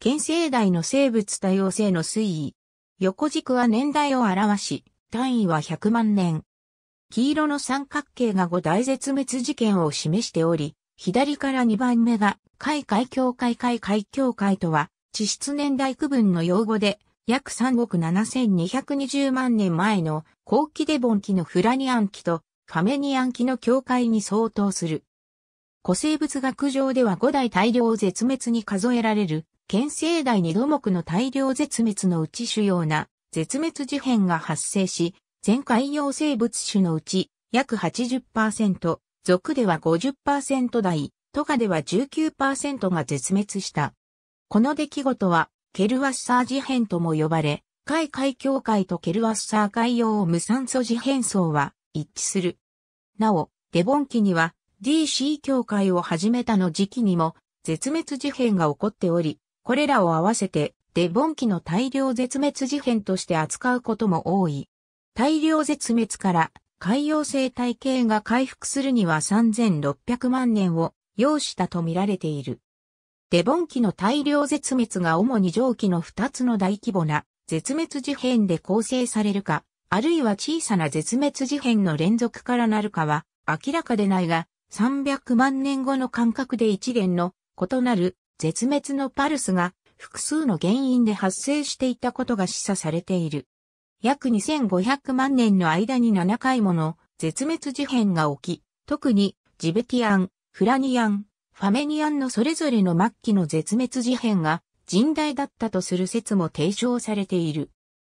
県生代の生物多様性の推移。横軸は年代を表し、単位は100万年。黄色の三角形が5大絶滅事件を示しており、左から2番目が、海海協会海海協会とは、地質年代区分の用語で、約3億7220万年前の後期デボン期のフラニアン期とファメニアン期の境界に相当する。古生物学上では5大大量絶滅に数えられる県西大二土木の大量絶滅のうち主要な絶滅事変が発生し、全海洋生物種のうち約80%、属では50%台、ト下では19%が絶滅した。この出来事は、ケルワッサー事変とも呼ばれ、海海協会とケルワッサー海洋無酸素事変層は一致する。なお、デボン期には DC 協会を始めたの時期にも絶滅事変が起こっており、これらを合わせてデボン紀の大量絶滅事変として扱うことも多い。大量絶滅から海洋生態系が回復するには3600万年を要したとみられている。デボン紀の大量絶滅が主に上記の2つの大規模な絶滅事変で構成されるか、あるいは小さな絶滅事変の連続からなるかは明らかでないが、300万年後の間隔で一連の異なる絶滅のパルスが複数の原因で発生していたことが示唆されている。約2500万年の間に7回もの絶滅事変が起き、特にジベティアン、フラニアン、ファメニアンのそれぞれの末期の絶滅事変が甚大だったとする説も提唱されている。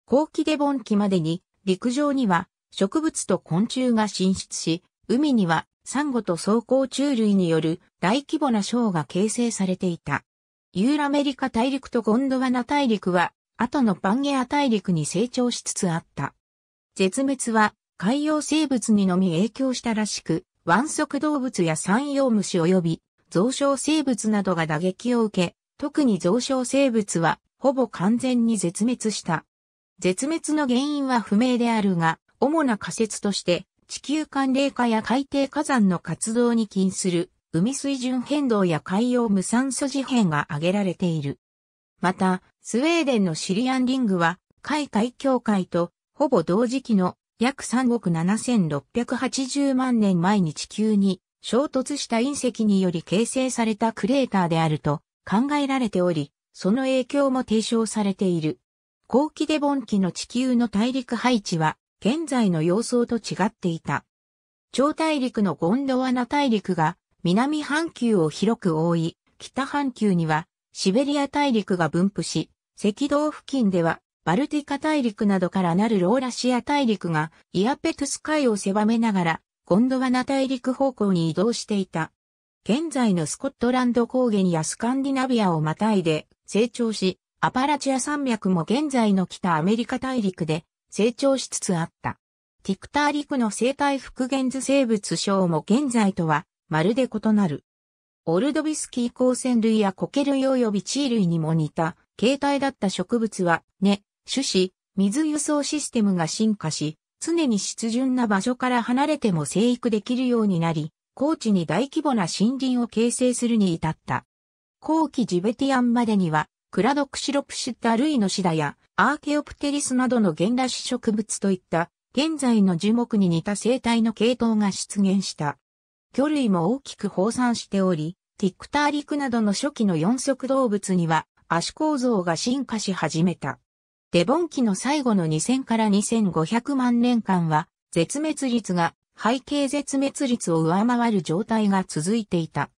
後期デボン期までに陸上には植物と昆虫が進出し、海にはサンゴと走行虫類による大規模な章が形成されていた。ユーラメリカ大陸とゴンドワナ大陸は、後のパンゲア大陸に成長しつつあった。絶滅は海洋生物にのみ影響したらしく、湾足動物や山陽虫及び増殖生物などが打撃を受け、特に増殖生物はほぼ完全に絶滅した。絶滅の原因は不明であるが、主な仮説として、地球寒冷化や海底火山の活動に起因する海水準変動や海洋無酸素事変が挙げられている。また、スウェーデンのシリアンリングは、海海協会とほぼ同時期の約3億7680万年前に地球に衝突した隕石により形成されたクレーターであると考えられており、その影響も提唱されている。後期デボン期の地球の大陸配置は現在の様相と違っていた。超大陸のゴンドワナ大陸が南半球を広く覆い、北半球にはシベリア大陸が分布し、赤道付近ではバルティカ大陸などからなるローラシア大陸がイアペトゥス海を狭めながらゴンドワナ大陸方向に移動していた。現在のスコットランド高原やスカンディナビアをまたいで成長し、アパラチア山脈も現在の北アメリカ大陸で成長しつつあった。ティクターリクの生態復元図生物賞も現在とはまるで異なる。オルドビスキー光線類やコケ類及び地衣類にも似た形態だった植物は根、種子、水輸送システムが進化し、常に湿潤な場所から離れても生育できるようになり、高地に大規模な森林を形成するに至った。後期ジベティアンまでには、クラドクシロプシッタ類のシダやアーケオプテリスなどの原来種植物といった現在の樹木に似た生態の系統が出現した。魚類も大きく放散しており、ティクターリクなどの初期の四足動物には足構造が進化し始めた。デボン期の最後の2000から2500万年間は絶滅率が背景絶滅率を上回る状態が続いていた。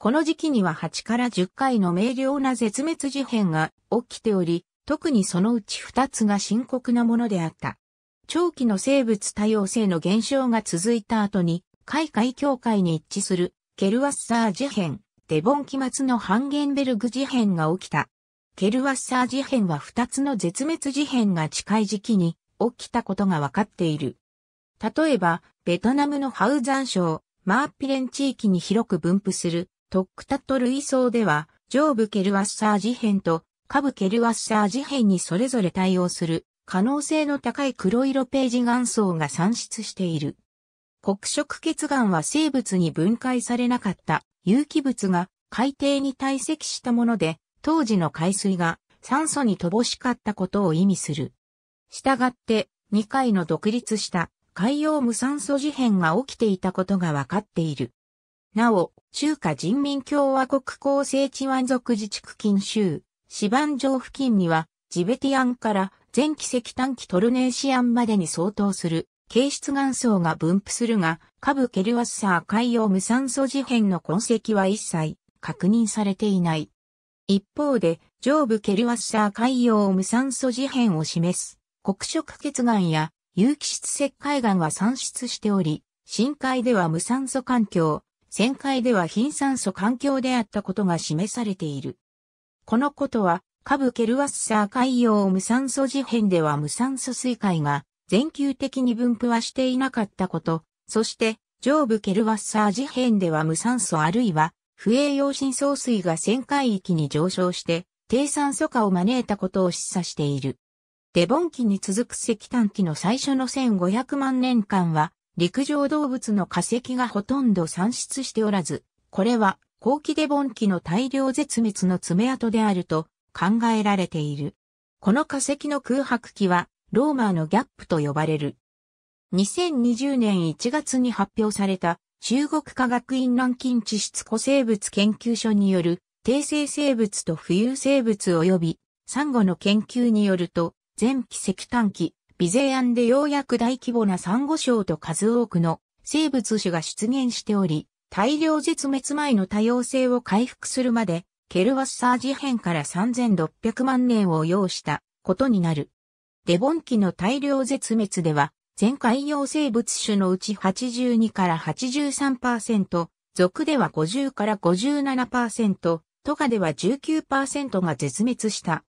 この時期には8から10回の明瞭な絶滅事変が起きており、特にそのうち2つが深刻なものであった。長期の生物多様性の減少が続いた後に、海海境界に一致するケルワッサー事変、デボン期末のハンゲンベルグ事変が起きた。ケルワッサー事変は2つの絶滅事変が近い時期に起きたことが分かっている。例えば、ベトナムのハウザン省、マーピレン地域に広く分布するトックタット類層では、上部ケルワッサー事変と下部ケルワッサー事変にそれぞれ対応する可能性の高い黒色ページ岩層が産出している。黒色血岩は生物に分解されなかった有機物が海底に堆積したもので、当時の海水が酸素に乏しかったことを意味する。したがって、2回の独立した海洋無酸素事変が起きていたことがわかっている。なお、中華人民共和国構成地湾族自治区近州、四番城付近には、ジベティアンから全奇石短期トルネーシアンまでに相当する、形質岩層が分布するが、下部ケルワッサー海洋無酸素事変の痕跡は一切確認されていない。一方で、上部ケルワッサー海洋無酸素事変を示す、黒色血岩や有機質石灰岩は産出しており、深海では無酸素環境、旋回では貧酸素環境であったことが示されている。このことは、カブ・ケルワッサー海洋無酸素事変では無酸素水解が全球的に分布はしていなかったこと、そして上部ケルワッサー事変では無酸素あるいは不栄養深層水が旋回域に上昇して低酸素化を招いたことを示唆している。デボン期に続く石炭期の最初の1500万年間は陸上動物の化石がほとんど産出しておらず、これは後期デボン期の大量絶滅の爪痕であると考えられている。この化石の空白期はローマーのギャップと呼ばれる。2020年1月に発表された中国科学院南京地質古生物研究所による低生生物と浮遊生物及びサンゴの研究によると前期石炭期、ゼアンでようやく大規模なサンゴ礁と数多くの生物種が出現しており、大量絶滅前の多様性を回復するまで、ケルワッサー事変から3600万年を要したことになる。デボン期の大量絶滅では、全海洋生物種のうち82から83%、属では50から57%、トカでは19%が絶滅した。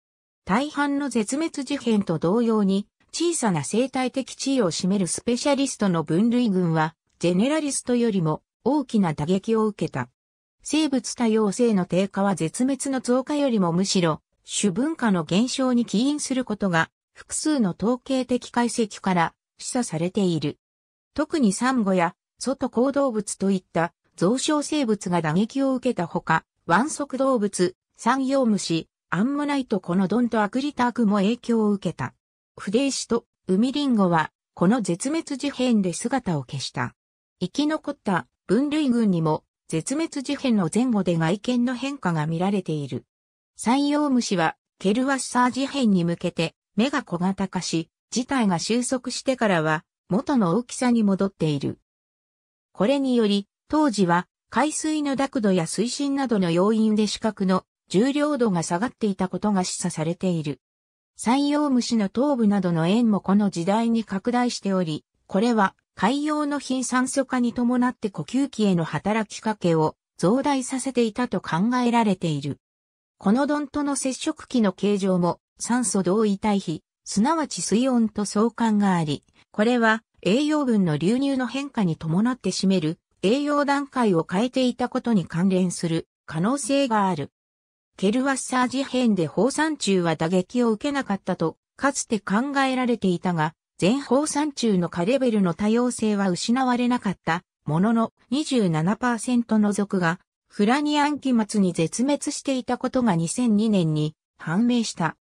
大半の絶滅事変と同様に、小さな生態的地位を占めるスペシャリストの分類群は、ジェネラリストよりも大きな打撃を受けた。生物多様性の低下は絶滅の増加よりもむしろ、主文化の減少に起因することが、複数の統計的解析から示唆されている。特にサンゴや、外行動物といった増殖生物が打撃を受けたほか、湾足動物、産業虫、アンモナイトコノドンとアクリタークも影響を受けた。筆石と海リンゴは、この絶滅事変で姿を消した。生き残った分類群にも、絶滅事変の前後で外見の変化が見られている。山陽虫は、ケルワッサー事変に向けて、目が小型化し、事態が収束してからは、元の大きさに戻っている。これにより、当時は、海水の濁度や水深などの要因で視角の重量度が下がっていたことが示唆されている。山陽虫の頭部などの縁もこの時代に拡大しており、これは海洋の貧酸素化に伴って呼吸器への働きかけを増大させていたと考えられている。このドンとの接触器の形状も酸素同位体比、すなわち水温と相関があり、これは栄養分の流入の変化に伴って占める栄養段階を変えていたことに関連する可能性がある。ケルワッサージ編で放散中は打撃を受けなかったと、かつて考えられていたが、全放散中の下レベルの多様性は失われなかった、ものの27%の属が、フラニアン期末に絶滅していたことが2002年に判明した。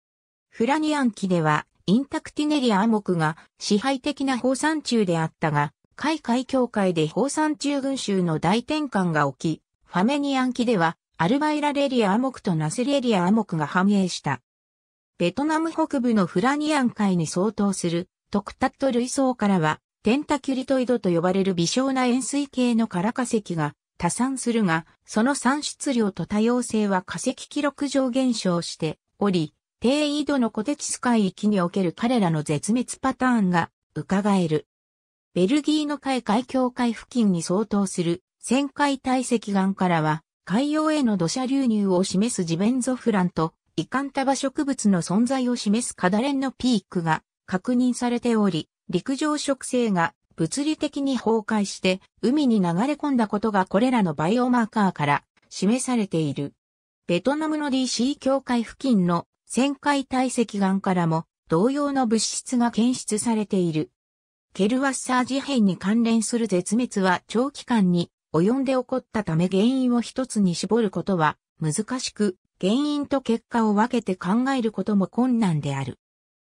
フラニアン期では、インタクティネリア目が支配的な放散中であったが、海海協会で放散中群衆の大転換が起き、ファメニアン期ではアルバイラレリアアモクとナセレリアアモクが繁栄した。ベトナム北部のフラニアン海に相当するトクタット類層からはテンタキュリトイドと呼ばれる微小な円錐形の空化石が多産するが、その産出量と多様性は化石記録上減少しており、低緯度の小鉄海域における彼らの絶滅パターンが伺える。ベルギーの海海境界付近に相当する旋回体石岩からは海洋への土砂流入を示すジベンゾフランと、イカンタバ植物の存在を示すカダレンのピークが確認されており、陸上植生が物理的に崩壊して海に流れ込んだことがこれらのバイオマーカーから示されている。ベトナムの DC 境界付近の旋回体積岩からも同様の物質が検出されている。ケルワッサージ変に関連する絶滅は長期間に及んで起こったため原因を一つに絞ることは難しく、原因と結果を分けて考えることも困難である。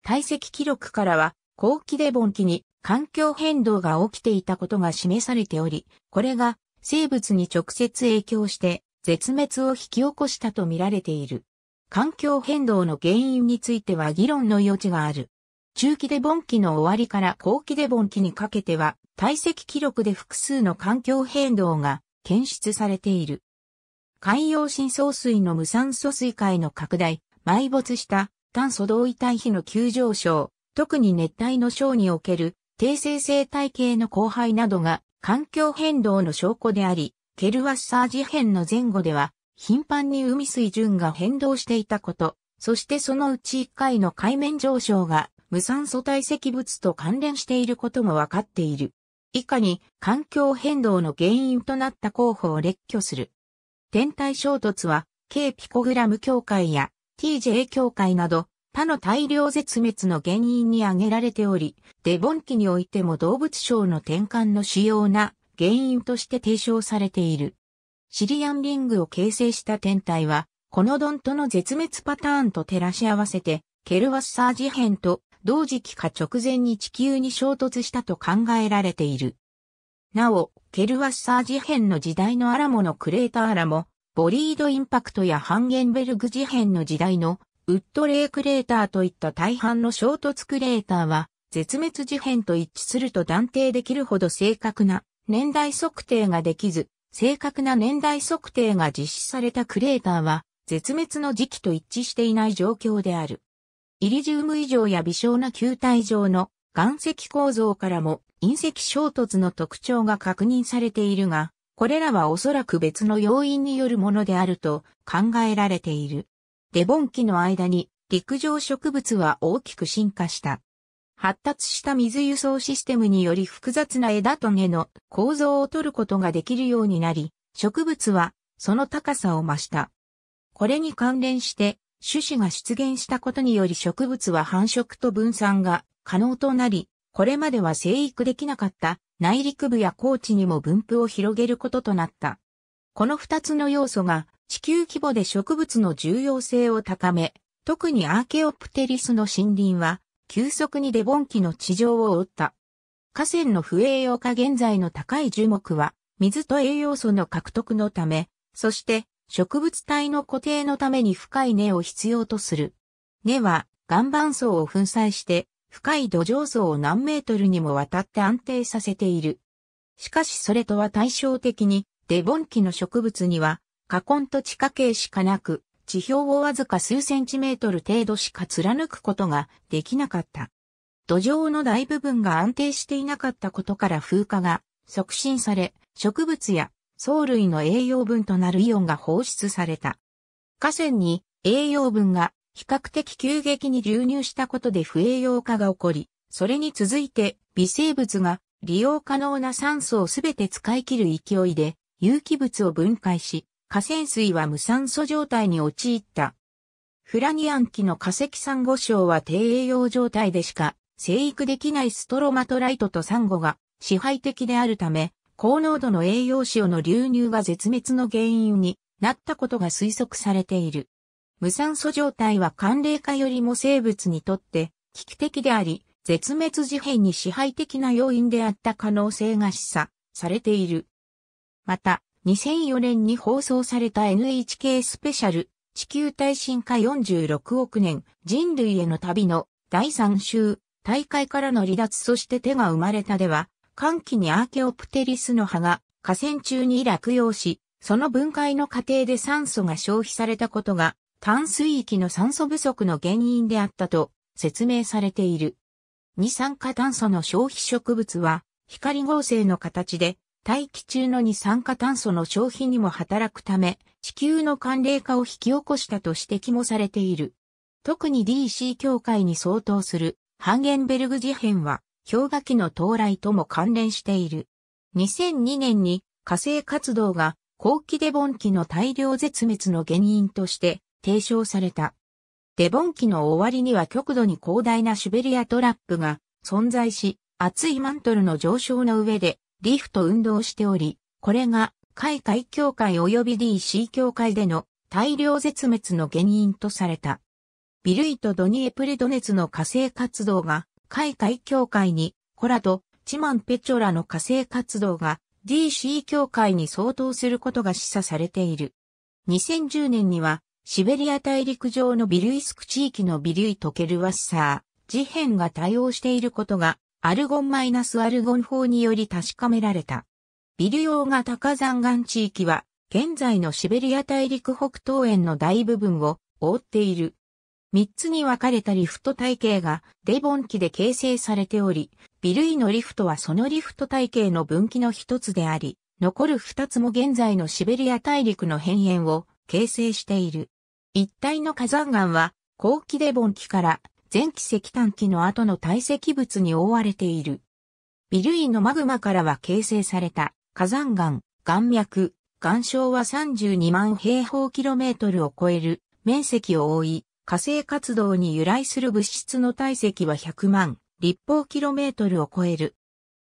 体積記録からは、後期で盆期に環境変動が起きていたことが示されており、これが生物に直接影響して絶滅を引き起こしたとみられている。環境変動の原因については議論の余地がある。中期で盆期の終わりから後期で盆期にかけては、体積記録で複数の環境変動が検出されている。海洋深層水の無酸素水界の拡大、埋没した炭素同位体比の急上昇、特に熱帯の章における低生成体系の荒廃などが環境変動の証拠であり、ケルワッサー事変の前後では頻繁に海水準が変動していたこと、そしてそのうち1回の海面上昇が無酸素堆積物と関連していることも分かっている。以下に環境変動の原因となった候補を列挙する。天体衝突は、K ピコグラム協会や TJ 協会など他の大量絶滅の原因に挙げられており、デボン期においても動物賞の転換の主要な原因として提唱されている。シリアンリングを形成した天体は、このドンとの絶滅パターンと照らし合わせて、ケルワッサー事変と同時期か直前に地球に衝突したと考えられている。なお、ケルワッサー事変の時代のアラモのクレーターアラモ、ボリードインパクトやハンゲンベルグ事変の時代のウッドレイクレーターといった大半の衝突クレーターは、絶滅事変と一致すると断定できるほど正確な年代測定ができず、正確な年代測定が実施されたクレーターは、絶滅の時期と一致していない状況である。イリジウム異常や微小な球体状の岩石構造からも隕石衝突の特徴が確認されているが、これらはおそらく別の要因によるものであると考えられている。デボン期の間に陸上植物は大きく進化した。発達した水輸送システムにより複雑な枝と根の構造を取ることができるようになり、植物はその高さを増した。これに関連して種子が出現したことにより植物は繁殖と分散が可能となり、これまでは生育できなかった内陸部や高地にも分布を広げることとなった。この二つの要素が地球規模で植物の重要性を高め、特にアーケオプテリスの森林は急速にデボン期の地上を覆った。河川の不栄養化現在の高い樹木は水と栄養素の獲得のため、そして植物体の固定のために深い根を必要とする。根は岩盤層を粉砕して深い土壌層を何メートルにもわたって安定させている。しかしそれとは対照的にデボン期の植物には花根と地下茎しかなく地表をわずか数センチメートル程度しか貫くことができなかった。土壌の大部分が安定していなかったことから風化が促進され、植物や藻類の栄養分となるイオンが放出された。河川に栄養分が比較的急激に流入したことで不栄養化が起こり、それに続いて微生物が利用可能な酸素をすべて使い切る勢いで有機物を分解し、河川水は無酸素状態に陥った。フラニアン期の化石サンゴ礁は低栄養状態でしか生育できないストロマトライトとサンゴが支配的であるため、高濃度の栄養塩の流入が絶滅の原因になったことが推測されている。無酸素状態は寒冷化よりも生物にとって危機的であり、絶滅事変に支配的な要因であった可能性が示唆されている。また、2004年に放送された NHK スペシャル地球耐震化46億年人類への旅の第3週大会からの離脱そして手が生まれたでは寒気にアーケオプテリスの葉が河川中に落葉し、その分解の過程で酸素が消費されたことが淡水域の酸素不足の原因であったと説明されている。二酸化炭素の消費植物は光合成の形で大気中の二酸化炭素の消費にも働くため地球の寒冷化を引き起こしたと指摘もされている。特に DC 境界に相当するハンゲンベルグ事変は氷河期の到来とも関連している。2002年に火星活動が後期デボン期の大量絶滅の原因として提唱された。デボン期の終わりには極度に広大なシベリアトラップが存在し、熱いマントルの上昇の上でリフト運動しており、これが海海協会及び DC 協会での大量絶滅の原因とされた。ビルイとドニエプレドネツの火星活動が海海協会に、コラとチマンペチョラの火星活動が DC 協会に相当することが示唆されている。2010年には、シベリア大陸上のビルイスク地域のビルイトケルワッサー、事変が対応していることが、アルゴンマイナスアルゴン法により確かめられた。ビル用が高山岩地域は、現在のシベリア大陸北東園の大部分を覆っている。三つに分かれたリフト体系がデボン期で形成されており、ビルイのリフトはそのリフト体系の分岐の一つであり、残る二つも現在のシベリア大陸の辺縁を形成している。一帯の火山岩は後期デボン期から前期石炭期の後の堆積物に覆われている。ビルイのマグマからは形成された火山岩、岩脈、岩礁は32万平方キロメートルを超える面積を覆い、火星活動に由来する物質の体積は100万立方キロメートルを超える。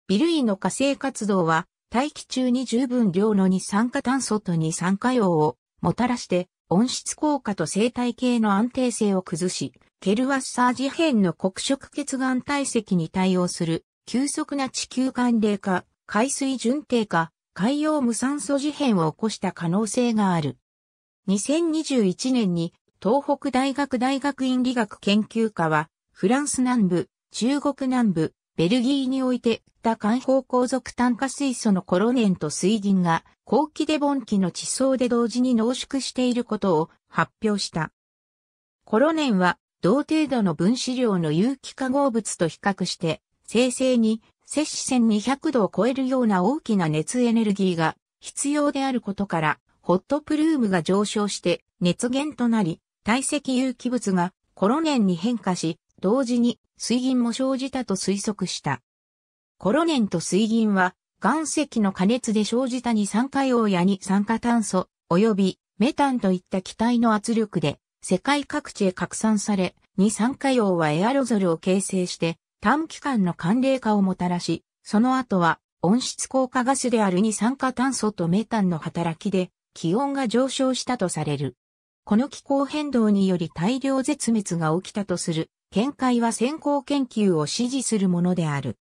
ビルイの火星活動は大気中に十分量の二酸化炭素と二酸化硫黄をもたらして温室効果と生態系の安定性を崩し、ケルワッサー事変の黒色血岩体積に対応する急速な地球寒冷化、海水純低化、海洋無酸素事変を起こした可能性がある。2021年に東北大学大学院理学研究科は、フランス南部、中国南部、ベルギーにおいて、多環方向属炭化水素のコロネンと水銀が、後期で盆期の地層で同時に濃縮していることを発表した。コロネンは、同程度の分子量の有機化合物と比較して、生成に、摂氏1200度を超えるような大きな熱エネルギーが必要であることから、ホットプルームが上昇して熱源となり、堆積有機物がコロネンに変化し、同時に水銀も生じたと推測した。コロネンと水銀は岩石の加熱で生じた二酸化硫黄や二酸化炭素及びメタンといった気体の圧力で世界各地へ拡散され、二酸化硫黄はエアロゾルを形成して短期間の寒冷化をもたらし、その後は温室効果ガスである二酸化炭素とメタンの働きで気温が上昇したとされる。この気候変動により大量絶滅が起きたとする見解は先行研究を支持するものである。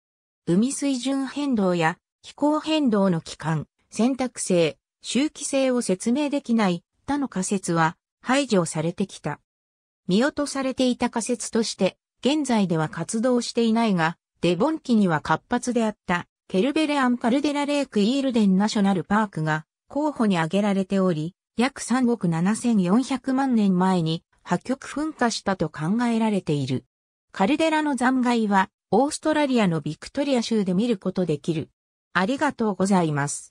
海水準変動や気候変動の期間、選択性、周期性を説明できない他の仮説は排除されてきた。見落とされていた仮説として、現在では活動していないが、デボン期には活発であったケルベレアンカルデラレークイールデンナショナルパークが候補に挙げられており、約3億7400万年前に破局噴火したと考えられている。カルデラの残骸は、オーストラリアのビクトリア州で見ることできる。ありがとうございます。